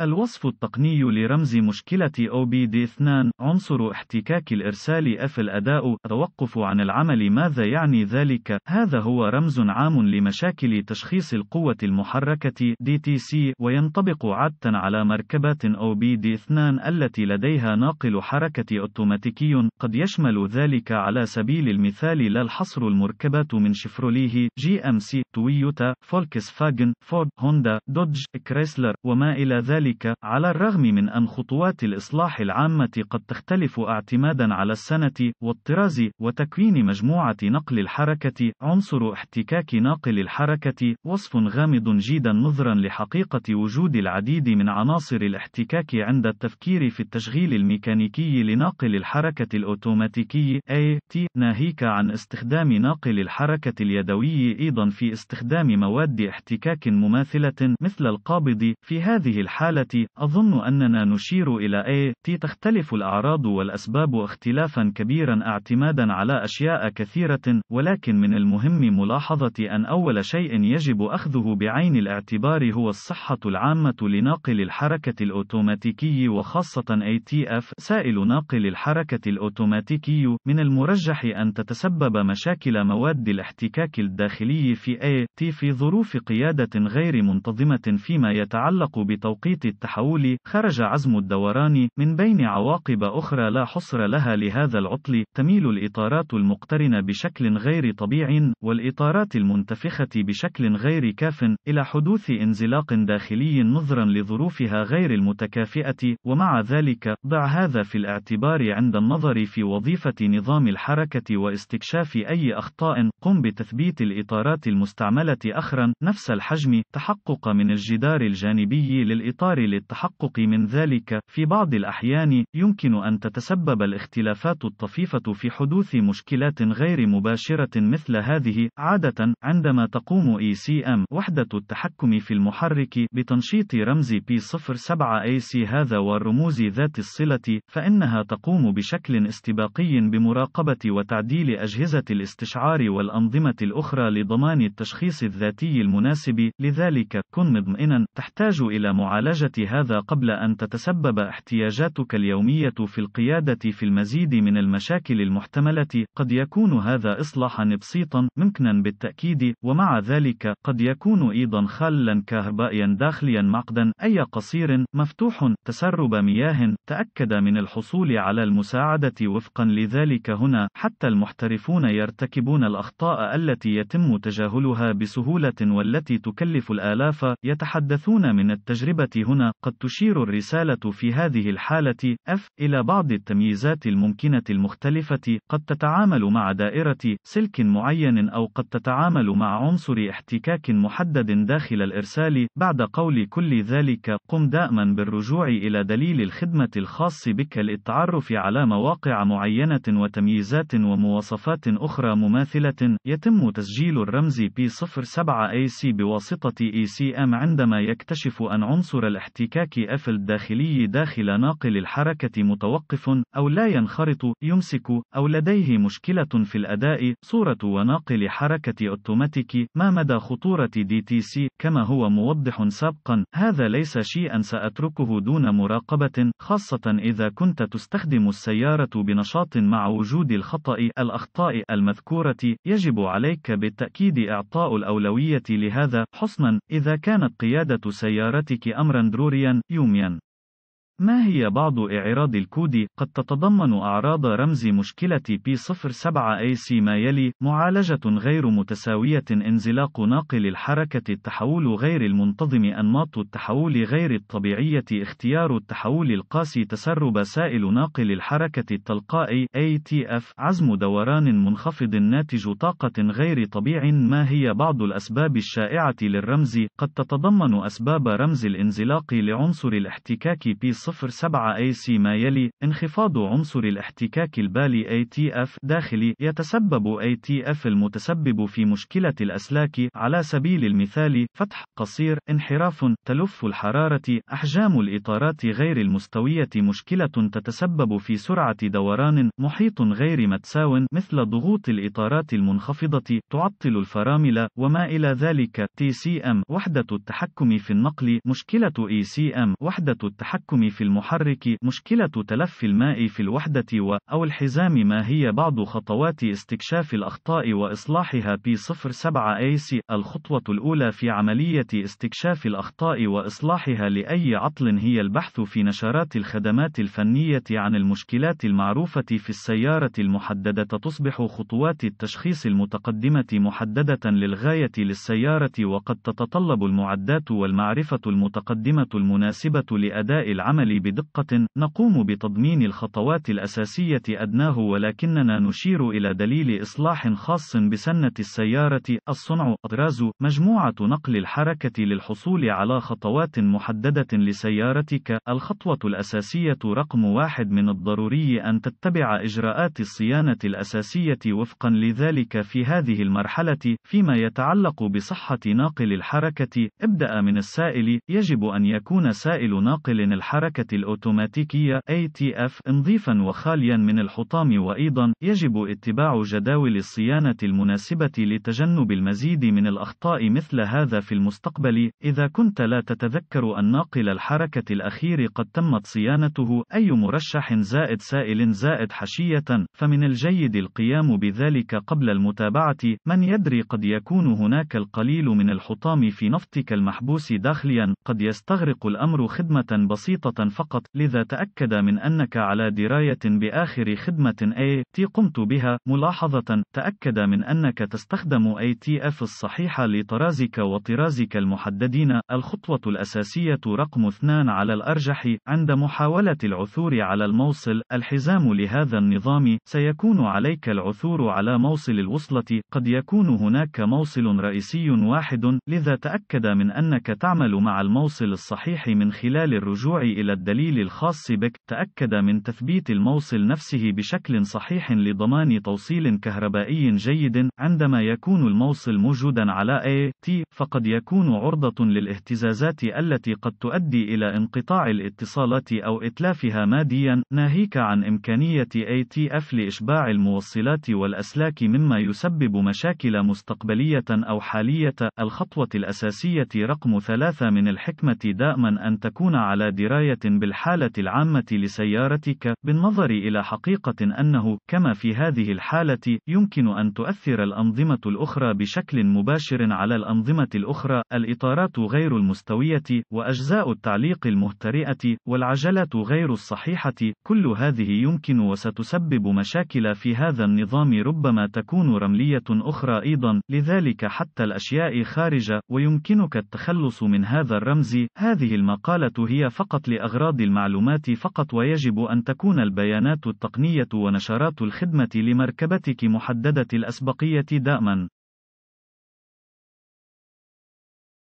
الوصف التقني لرمز مشكلة OBD2 عنصر احتكاك الإرسال F الأداء توقف عن العمل ماذا يعني ذلك؟ هذا هو رمز عام لمشاكل تشخيص القوة المحركة DTC وينطبق عادة على مركبات OBD2 التي لديها ناقل حركة أوتوماتيكي قد يشمل ذلك على سبيل المثال لا الحصر المركبات من شفروليه جي أم سي تويوتا فولكس فاجن فورد هوندا دودج كريسلر وما إلى ذلك ذلك، على الرغم من أن خطوات الإصلاح العامة قد تختلف اعتمادا على السنة، والطراز، وتكوين مجموعة نقل الحركة، عنصر احتكاك ناقل الحركة، وصف غامض جيدا نظرا لحقيقة وجود العديد من عناصر الاحتكاك عند التفكير في التشغيل الميكانيكي لناقل الحركة الأوتوماتيكي (AT) ناهيك عن استخدام ناقل الحركة اليدوي أيضا في استخدام مواد احتكاك مماثلة مثل القابض، في هذه الحالة المقالة، أظن أننا نشير إلى أي تي تختلف الأعراض والأسباب اختلافا كبيرا اعتمادا على أشياء كثيرة، ولكن من المهم ملاحظة أن أول شيء يجب أخذه بعين الاعتبار هو الصحة العامة لناقل الحركة الأوتوماتيكي وخاصة ATF سائل ناقل الحركة الأوتوماتيكي، من المرجح أن تتسبب مشاكل مواد الاحتكاك الداخلي في AT في ظروف قيادة غير منتظمة فيما يتعلق بتوقيت التحول خرج عزم الدوران من بين عواقب أخرى لا حصر لها لهذا العطل تميل الإطارات المقترنة بشكل غير طبيعي والإطارات المنتفخة بشكل غير كاف إلى حدوث انزلاق داخلي نظرا لظروفها غير المتكافئة ومع ذلك ضع هذا في الاعتبار عند النظر في وظيفة نظام الحركة واستكشاف أي أخطاء قم بتثبيت الإطارات المستعملة أخرا نفس الحجم تحقق من الجدار الجانبي للإطار الآخر للتحقق من ذلك، في بعض الأحيان، يمكن أن تتسبب الاختلافات الطفيفة في حدوث مشكلات غير مباشرة مثل هذه، عادة، عندما تقوم ECM وحدة التحكم في المحرك بتنشيط رمز P07AC هذا والرموز ذات الصلة، فإنها تقوم بشكل استباقي بمراقبة وتعديل أجهزة الاستشعار والأنظمة الأخرى لضمان التشخيص الذاتي المناسب، لذلك، كن مطمئنا، تحتاج إلى معالجة هذا قبل أن تتسبب احتياجاتك اليومية في القيادة في المزيد من المشاكل المحتملة، قد يكون هذا إصلاحًا بسيطًا، ممكنًا بالتأكيد، ومع ذلك، قد يكون أيضًا خالًا كهربائيًا داخليًا معقدًا، أي قصير، مفتوح، تسرب مياه، تأكد من الحصول على المساعدة وفقًا لذلك هنا، حتى المحترفون يرتكبون الأخطاء التي يتم تجاهلها بسهولة والتي تكلف الآلاف، يتحدثون من التجربة هنا قد تشير الرسالة في هذه الحالة F إلى بعض التمييزات الممكنة المختلفة قد تتعامل مع دائرة سلك معين أو قد تتعامل مع عنصر احتكاك محدد داخل الإرسال بعد قول كل ذلك قم دائما بالرجوع إلى دليل الخدمة الخاص بك للتعرف على مواقع معينة وتمييزات ومواصفات أخرى مماثلة يتم تسجيل الرمز P07AC بواسطة ECM عندما يكتشف أن عنصر الاحتكاك F الداخلي داخل ناقل الحركة متوقف أو لا ينخرط يمسك أو لديه مشكلة في الأداء صورة وناقل حركة أوتوماتيك ما مدى خطورة DTC كما هو موضح سابقا هذا ليس شيئا سأتركه دون مراقبة خاصة إذا كنت تستخدم السيارة بنشاط مع وجود الخطأ الأخطاء المذكورة يجب عليك بالتأكيد إعطاء الأولوية لهذا حسنا إذا كانت قيادة سيارتك أمرا اسكندروريا يوميا ما هي بعض إعراض الكود؟ قد تتضمن أعراض رمز مشكلة P07AC ما يلي: معالجة غير متساوية، انزلاق ناقل الحركة، التحول غير المنتظم، أنماط التحول غير الطبيعية، اختيار التحول القاسي، تسرب سائل ناقل الحركة التلقائي (ATF), عزم دوران منخفض ناتج طاقة غير طبيعي. ما هي بعض الأسباب الشائعة للرمز؟ قد تتضمن أسباب رمز الانزلاق لعنصر الاحتكاك P 0.07 AC ما يلي انخفاض عنصر الاحتكاك البالي ATF داخلي يتسبب ATF المتسبب في مشكلة الأسلاك على سبيل المثال فتح قصير انحراف تلف الحرارة أحجام الإطارات غير المستوية مشكلة تتسبب في سرعة دوران محيط غير متساو مثل ضغوط الإطارات المنخفضة تعطل الفرامل وما إلى ذلك TCM وحدة التحكم في النقل مشكلة ECM وحدة التحكم في في المحرك مشكلة تلف الماء في الوحدة و أو الحزام ما هي بعض خطوات استكشاف الأخطاء وإصلاحها P07 AC الخطوة الأولى في عملية استكشاف الأخطاء وإصلاحها لأي عطل هي البحث في نشرات الخدمات الفنية عن المشكلات المعروفة في السيارة المحددة تصبح خطوات التشخيص المتقدمة محددة للغاية للسيارة وقد تتطلب المعدات والمعرفة المتقدمة المناسبة لأداء العمل العمل بدقة، نقوم بتضمين الخطوات الأساسية أدناه ولكننا نشير إلى دليل إصلاح خاص بسنة السيارة، الصنع، إطراز، مجموعة نقل الحركة للحصول على خطوات محددة لسيارتك. الخطوة الأساسية رقم واحد من الضروري أن تتبع إجراءات الصيانة الأساسية وفقًا لذلك في هذه المرحلة، فيما يتعلق بصحة ناقل الحركة، ابدأ من السائل، يجب أن يكون سائل ناقل الحركة الحركة الأوتوماتيكية ATF نظيفا وخاليا من الحطام وأيضا يجب اتباع جداول الصيانة المناسبة لتجنب المزيد من الأخطاء مثل هذا في المستقبل إذا كنت لا تتذكر أن ناقل الحركة الأخير قد تمت صيانته أي مرشح زائد سائل زائد حشية فمن الجيد القيام بذلك قبل المتابعة من يدري قد يكون هناك القليل من الحطام في نفطك المحبوس داخليا قد يستغرق الأمر خدمة بسيطة فقط، لذا تأكد من أنك على دراية بآخر خدمة AT قمت بها. ملاحظة: تأكد من أنك تستخدم ATF الصحيحة لطرازك وطرازك المحددين. الخطوة الأساسية رقم 2 على الأرجح عند محاولة العثور على الموصل، الحزام لهذا النظام، سيكون عليك العثور على موصل الوصلة. قد يكون هناك موصل رئيسي واحد، لذا تأكد من أنك تعمل مع الموصل الصحيح من خلال الرجوع إلى إلى الدليل الخاص بك، تأكد من تثبيت الموصل نفسه بشكل صحيح لضمان توصيل كهربائي جيد. عندما يكون الموصل موجودًا على AT، فقد يكون عرضة للاهتزازات التي قد تؤدي إلى انقطاع الاتصالات أو إتلافها ماديًا، ناهيك عن إمكانية ATF لإشباع الموصلات والأسلاك مما يسبب مشاكل مستقبلية أو حالية. الخطوة الأساسية رقم ثلاثة من الحكمة دائمًا أن تكون على دراية بالحالة العامة لسيارتك، بالنظر إلى حقيقة أنه، كما في هذه الحالة، يمكن أن تؤثر الأنظمة الأخرى بشكل مباشر على الأنظمة الأخرى، الإطارات غير المستوية، وأجزاء التعليق المهترئة، والعجلات غير الصحيحة، كل هذه يمكن وستسبب مشاكل في هذا النظام ربما تكون رملية أخرى أيضا، لذلك حتى الأشياء خارجة، ويمكنك التخلص من هذا الرمز، هذه المقالة هي فقط لأ لأغراض المعلومات فقط ويجب أن تكون البيانات التقنية ونشرات الخدمة لمركبتك محددة الأسبقية دائما.